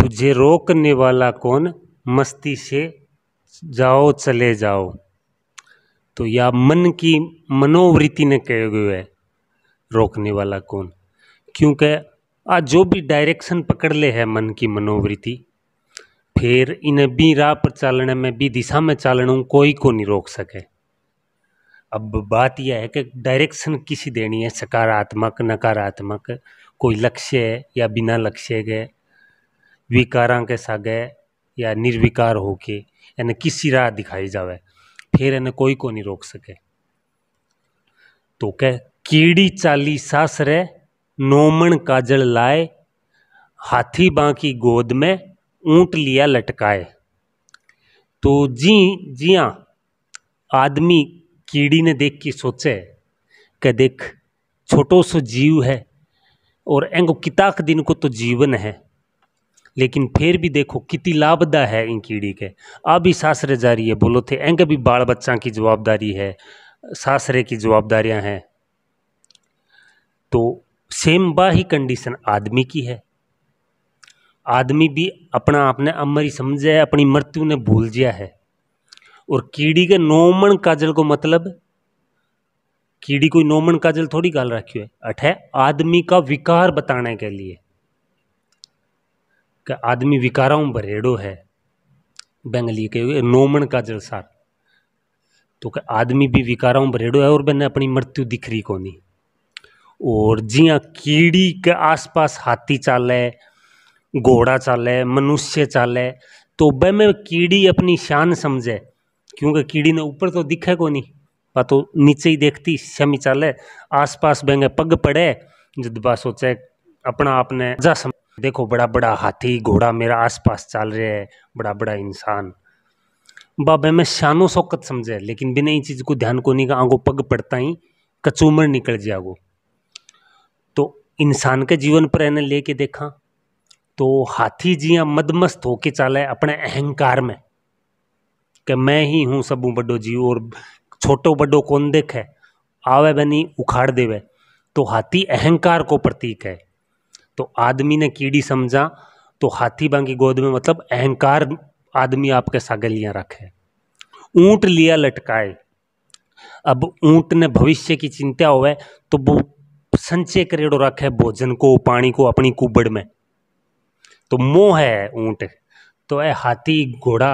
तुझे रोकने वाला कौन मस्ती से जाओ चले जाओ तो या मन की मनोवृत्ति ने कहे हुए है रोकने वाला कौन क्योंकि आज जो भी डायरेक्शन पकड़ ले है मन की मनोवृत्ति फिर इन भी राह पर चालने में भी दिशा में चालने कोई को नहीं रोक सके अब बात यह है कि डायरेक्शन किसी देनी है सकारात्मक नकारात्मक कोई लक्ष्य है या बिना लक्ष्य के विकारा के सागे या निर्विकार होके यानी किसी राह दिखाई जावे फिर इन्हें कोई को नहीं रोक सके तो कह कीड़ी चाली सासरे नोमन काजल लाए हाथी बाकी गोद में ऊंट लिया लटकाए तो जी जिया आदमी कीड़ी ने देख के सोचे कि देख छोटो सो जीव है और एंग किताक दिन को तो जीवन है लेकिन फिर भी देखो कितनी लाभदा है इन कीड़ी के अब ही सासरे जा रही है बोलो थे एंग भी बाल बच्चा की जवाबदारी है सासरे की जवाबदारियां हैं तो सेम बाही कंडीशन आदमी की है आदमी भी अपना आपने अमर ही समझे है अपनी मृत्यु ने भूल जिया है और कीड़ी के नोमन काजल को मतलब कीड़ी कोई नोमन काजल थोड़ी गाल रखी है अठ है आदमी का विकार बताने के लिए कि आदमी विकारों में भरेड़ो है बेंगली के नोमन का जलसार तो कि आदमी भी विकारों में भरेड़ो है और बने अपनी मृत्यु दिख रही कोनी और जिया कीड़ी के आसपास हाथी चाले घोड़ा चाले मनुष्य चाले तो वह में कीड़ी अपनी शान समझे क्योंकि कीड़ी ने ऊपर तो दिखे को नहीं तो नीचे ही देखती शमी चाले आसपास बेंगे पग पड़े जदबा सोचे अपना आपने जा सम देखो बड़ा बड़ा हाथी घोड़ा मेरा आसपास चाल रहा है बड़ा बड़ा इंसान बाबे में शानो शौकत समझे लेकिन बिना ही चीज़ को ध्यान को नहीं का आगो पग पड़ता ही कचूमर निकल जागो तो इंसान के जीवन पर इन्हें लेके देखा तो हाथी जिया मदमस्त होके है अपने अहंकार में कि मैं ही हूँ सबू बड़ो जीव और छोटो बड़ो कौन देखे आवे बनी उखाड़ देवे तो हाथी अहंकार को प्रतीक है तो आदमी ने कीड़ी समझा तो हाथी बांगी गोद में मतलब अहंकार आदमी आपके लिया रखे ऊंट लिया लटकाए अब ऊंट ने भविष्य की चिंता हो तो वो संचय करेड़ो रखे भोजन को पानी को अपनी कुबड़ में तो मोह है ऊंट तो ए हाथी घोड़ा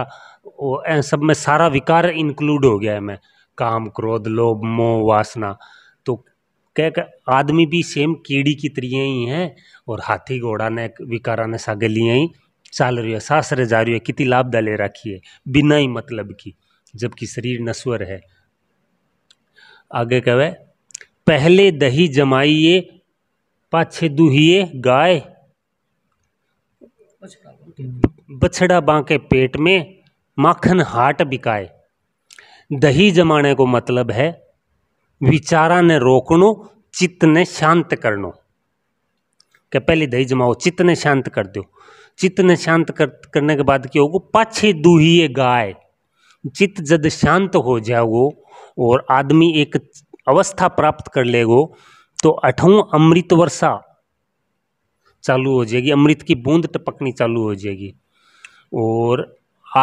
सब में सारा विकार इंक्लूड हो गया है मैं काम क्रोध लोभ मोह वासना क्या आदमी भी सेम कीड़ी की तरिया ही हैं और हाथी घोड़ा ने विकारा ने सागलियाँ ही चाल रही है सास रहे जा रही है कितनी लाभदा ले रखी है बिना ही मतलब की जबकि शरीर नस्वर है आगे कहे पहले दही जमाइए पाछे दुहिए गाय बछड़ा बांके पेट में माखन हाट बिकाए दही जमाने को मतलब है विचारा ने વિચારાને चित्त ने शांत करनो के पहले दही जमाओ चित्त ने शांत कर दो चित्त ने शांत कर करने के बाद क्या होगा पाछे दूहिए गाय चित्त जद शांत हो जाओ और आदमी एक अवस्था प्राप्त कर लेगो तो अठों अमृत वर्षा चालू हो जाएगी अमृत की बूंद टपकनी चालू हो जाएगी और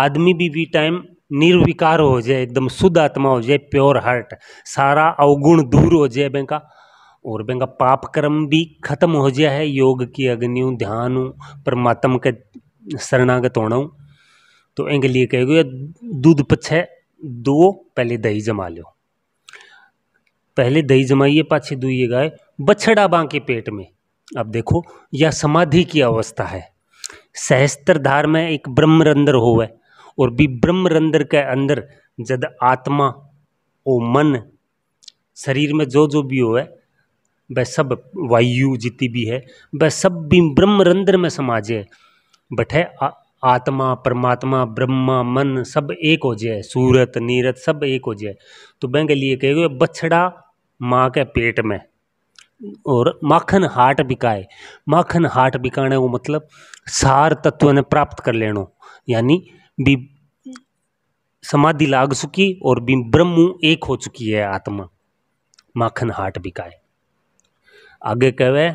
आदमी भी वी टाइम निर्विकार हो जाए एकदम शुद्ध आत्मा हो जाए प्योर हार्ट सारा अवगुण दूर हो जाए बैंका और बेंका पाप कर्म भी खत्म हो जाए है योग की अग्नि ध्यान परमात्मा के शरणागत होना तो इनके लिए कहेगा दूध पछे दो पहले दही जमा लो पहले दही जमाइए पाछे दुइए गाय बछड़ा बांके पेट में अब देखो यह समाधि की अवस्था है सहस्त्र धार में एक ब्रह्मरंद्र हो है और रंदर के अंदर जद आत्मा ओ मन शरीर में जो जो भी हो है वह सब वायु जितनी भी है वह सब भी रंदर में है बैठे आत्मा परमात्मा ब्रह्मा मन सब एक हो जाए सूरत नीरत सब एक हो जाए तो बैंक लिए कहे बछड़ा माँ के पेट में और माखन हाट बिकाए माखन हाट बिकाने वो मतलब सार तत्व ने प्राप्त कर लेनो यानी भी समाधि लाग चुकी और भी ब्रह्म एक हो चुकी है आत्मा माखन हाट बिकाए आगे कहे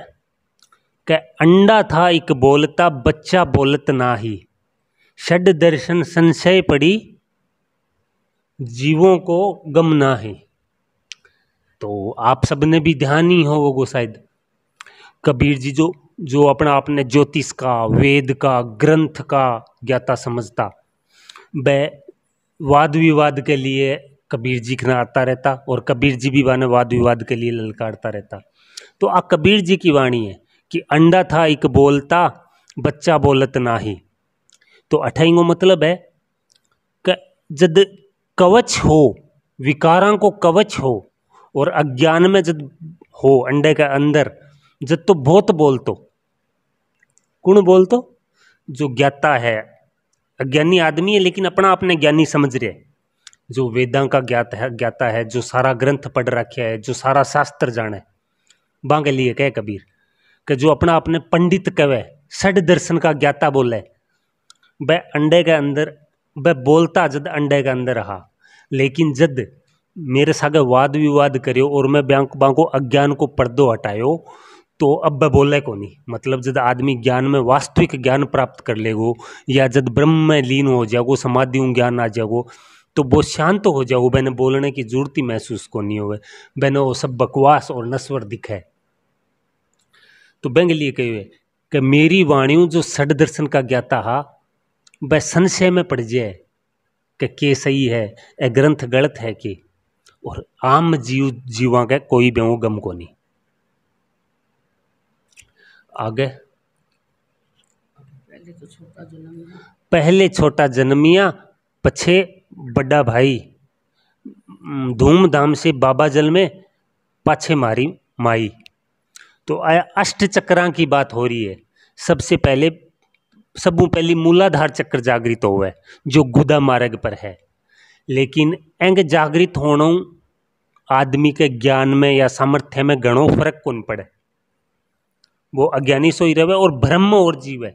कह अंडा था एक बोलता बच्चा बोलत ना ही षड दर्शन संशय पड़ी जीवों को गम ना है तो आप सब ने भी ध्यान ही होगा शायद कबीर जी जो जो अपना आपने ज्योतिष का वेद का ग्रंथ का ज्ञाता समझता वह वाद विवाद के लिए कबीर जी के आता रहता और कबीर जी भी वाने वाद विवाद के लिए ललकारता रहता तो आ कबीर जी की वाणी है कि अंडा था एक बोलता बच्चा बोलत ना ही तो अठाईगो मतलब है कि जद कवच हो विकारा को कवच हो और अज्ञान में जब हो अंडे के अंदर जब तो बहुत बोल तो कौन बोल तो जो ज्ञाता है अज्ञानी आदमी है लेकिन अपना अपने ज्ञानी समझ रहे जो वेदां का ज्ञात है ज्ञाता है जो सारा ग्रंथ पढ़ रखे है जो सारा शास्त्र जाने बांगे लिए कह कबीर के जो अपना अपने पंडित कवे सड दर्शन का ज्ञाता बोले वह अंडे के अंदर वह बोलता जद अंडे के अंदर रहा लेकिन जद मेरे सागे वाद विवाद करियो और मैं बैंक बांको अज्ञान को पर्दो हटायो तो अब बोले को नहीं मतलब जब आदमी ज्ञान में वास्तविक ज्ञान प्राप्त कर लेगो या जब ब्रह्म में लीन हो जाओ समाधि ज्ञान आ जाओ तो वो शांत हो जाओ बहने बोलने की जरूरत ही महसूस को नहीं होवे बहने वो सब बकवास और नस्वर दिखे तो बैंग लिए कहे कि मेरी वाणियों जो सड दर्शन का ज्ञाता हा वह संशय में पड़ जाए कि के सही है ए ग्रंथ गलत है के और आम जीव जीवा का कोई भी गम को नहीं आगे तो पहले छोटा जन्मिया पछे बड़ा भाई धूमधाम से बाबा जल में पाछे मारी माई तो अष्ट चक्रा की बात हो रही है सबसे पहले सब पहली मूलाधार चक्र जागृत हो है जो गुदा मार्ग पर है लेकिन अंग जागृत होना आदमी के ज्ञान में या सामर्थ्य में गणों फर्क कौन पड़े वो अज्ञानी ही रहे और ब्रह्म और जीव है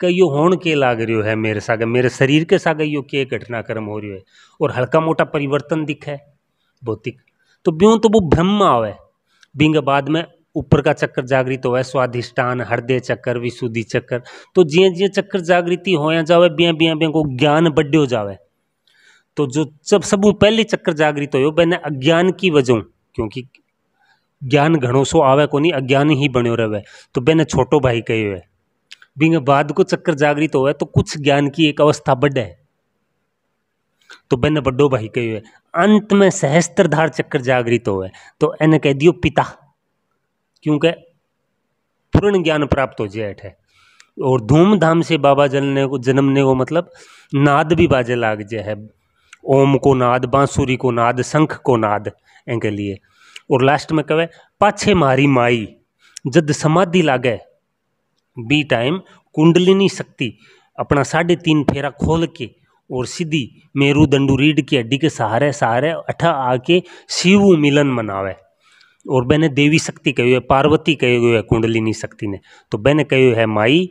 कई होण के लाग रो है मेरे सागे मेरे शरीर के सागे यो के घटनाक्रम हो रही है और हल्का मोटा परिवर्तन दिखे भौतिक तो ब्यों तो वो ब्रह्म आवे बिंग बाद में ऊपर का चक्कर जागृत हो स्वाधिष्ठान हृदय चक्कर विशुद्धि चक्कर तो जिया जिया चक्कर जागृति होया जावे बिया बिया बिया को ज्ञान बढ़ो जावे तो जो सब सब पहले चक्कर जागृत हो बने अज्ञान की वजह क्योंकि ज्ञान घणो सो आवे नहीं अज्ञान ही बनो रहे तो बेने छोटो भाई कहो है बिंग बाद को चक्कर जागृत तो हो तो कुछ ज्ञान की एक अवस्था है तो बेने बड़ो भाई कहो है अंत में सहस्त्रधार चक्कर जागृत तो हो तो एने कह दियो पिता क्योंकि पूर्ण ज्ञान प्राप्त हो जाए है और धूमधाम से बाबा जलने को जन्मने को मतलब नाद भी बाजे लाग जाए है ओम को नाद बांसुरी को नाद शंख को नाद इनके लिए और लास्ट में कहे पाछे मारी माई जद समाधि लागे बी टाइम कुंडलिनी शक्ति अपना साढ़े तीन फेरा खोल के और सीधी दंडू रीढ़ की हड्डी के सहारे सहारे अठा आके शिव मिलन मनावे और बहने देवी शक्ति कही है पार्वती कही हुई है कुंडलिनी शक्ति ने तो बहने कही है माई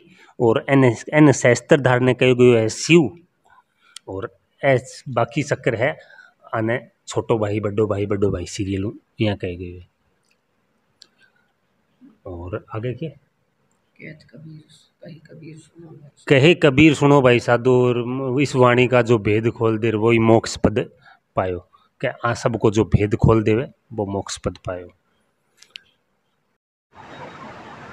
और एन एन शैस्त्र धार ने कही हुई है शिव और एस बाकी शक्कर है आने छोटो भाई बड़ो भाई बड़ो भाई सीरियलू यहाँ कही गई है और आगे क्या तो कहे कबीर सुनो भाई साधु इस वाणी का जो भेद खोल दे ही मोक्ष पद पायो क्या आ सब को जो भेद खोल देवे वो मोक्ष पद पायो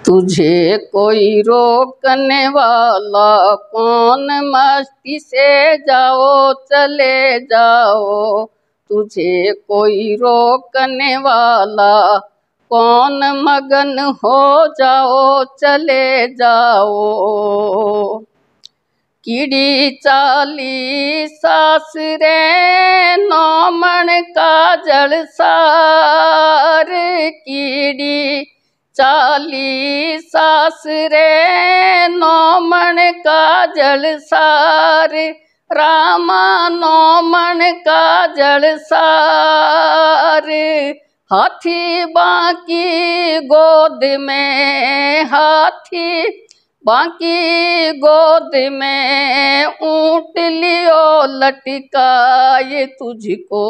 तुझे कोई रोकने वाला कौन मस्ती से जाओ चले जाओ तुझे कोई रोकने वाला कौन मगन हो जाओ चले जाओ कीड़ी चाली सास रे नौमन का सार कीड़ी चाली सास रे नौमन का सार रामानो मन का जल सार हाथी बाकी गोद में हाथी बाकी गोद में ऊँट लियो ये तुझको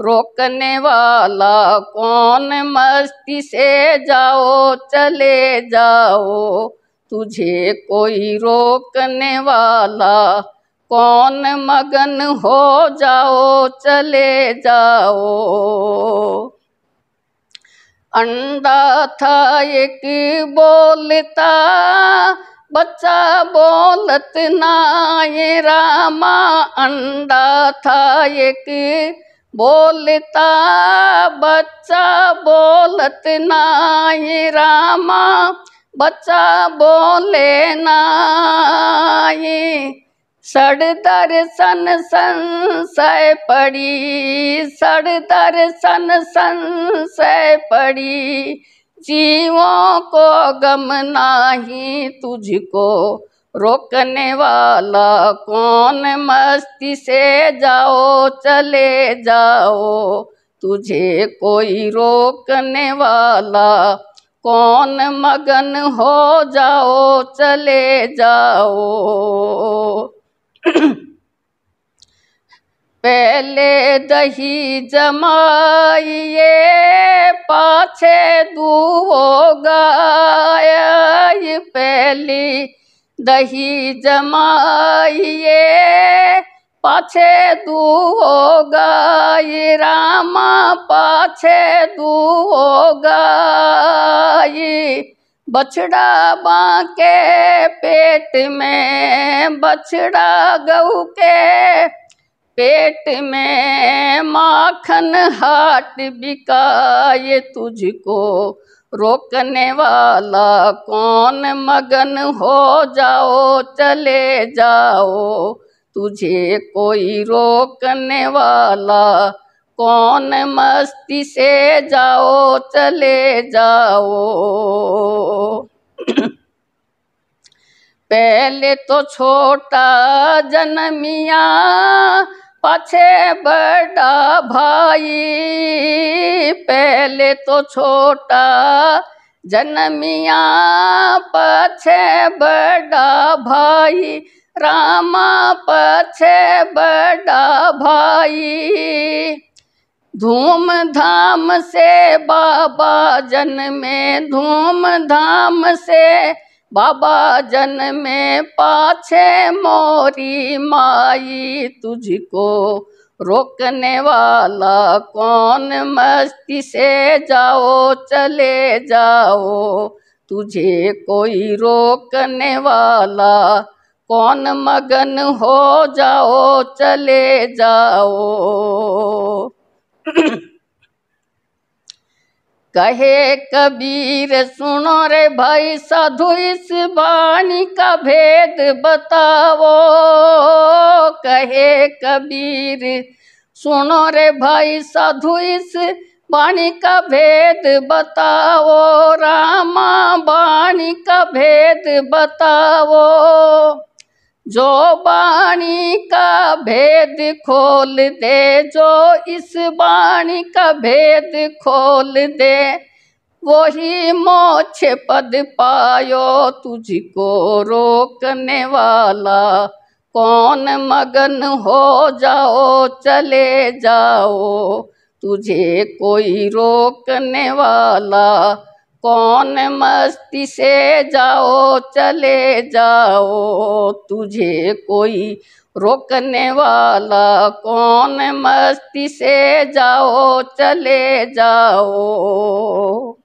रोकने वाला कौन मस्ती से जाओ चले जाओ तुझे कोई रोकने वाला कौन मगन हो जाओ चले जाओ अंडा था एक बोलता बच्चा बोलत ना रामा अंडा था एक बोलता बच्चा बोलत ना रामा बच्चा बोले ना सन सन सै पड़ी सन सन सै पड़ी जीवों को गम नाही तुझको रोकने वाला कौन मस्ती से जाओ चले जाओ तुझे कोई रोकने वाला कौन मगन हो जाओ चले जाओ पहले दही जमाइए पाछे दूवो गाय पहली दही जमाइए पाछे दूवो गाय रामा पाछे दूवो गाय बछड़ा के पेट में बछड़ा गऊ के पेट में माखन हाट बिका ये तुझको रोकने वाला कौन मगन हो जाओ चले जाओ तुझे कोई रोकने वाला कौन मस्ती से जाओ चले जाओ पहले तो छोटा जन्मिया पछे बड़ा भाई पहले तो छोटा जन्मिया पछे बड़ा भाई रामा पछे बड़ा भाई धूम धाम से बाबा जन में धूम धाम से बाबा जन में पाछे मोरी माई तुझको रोकने वाला कौन मस्ती से जाओ चले जाओ तुझे कोई रोकने वाला कौन मगन हो जाओ चले जाओ कहे कबीर सुनो रे भाई साधु इस वाणी का भेद बताओ कहे कबीर सुनो रे भाई साधु इस वाणी का भेद बताओ रामा वाणी का भेद बताओ जो वाणी का भेद खोल दे जो इस वाणी का भेद खोल दे वही मोक्ष पद पायो तुझको रोकने वाला कौन मगन हो जाओ चले जाओ तुझे कोई रोकने वाला कौन मस्ती से जाओ चले जाओ तुझे कोई रोकने वाला कौन मस्ती से जाओ चले जाओ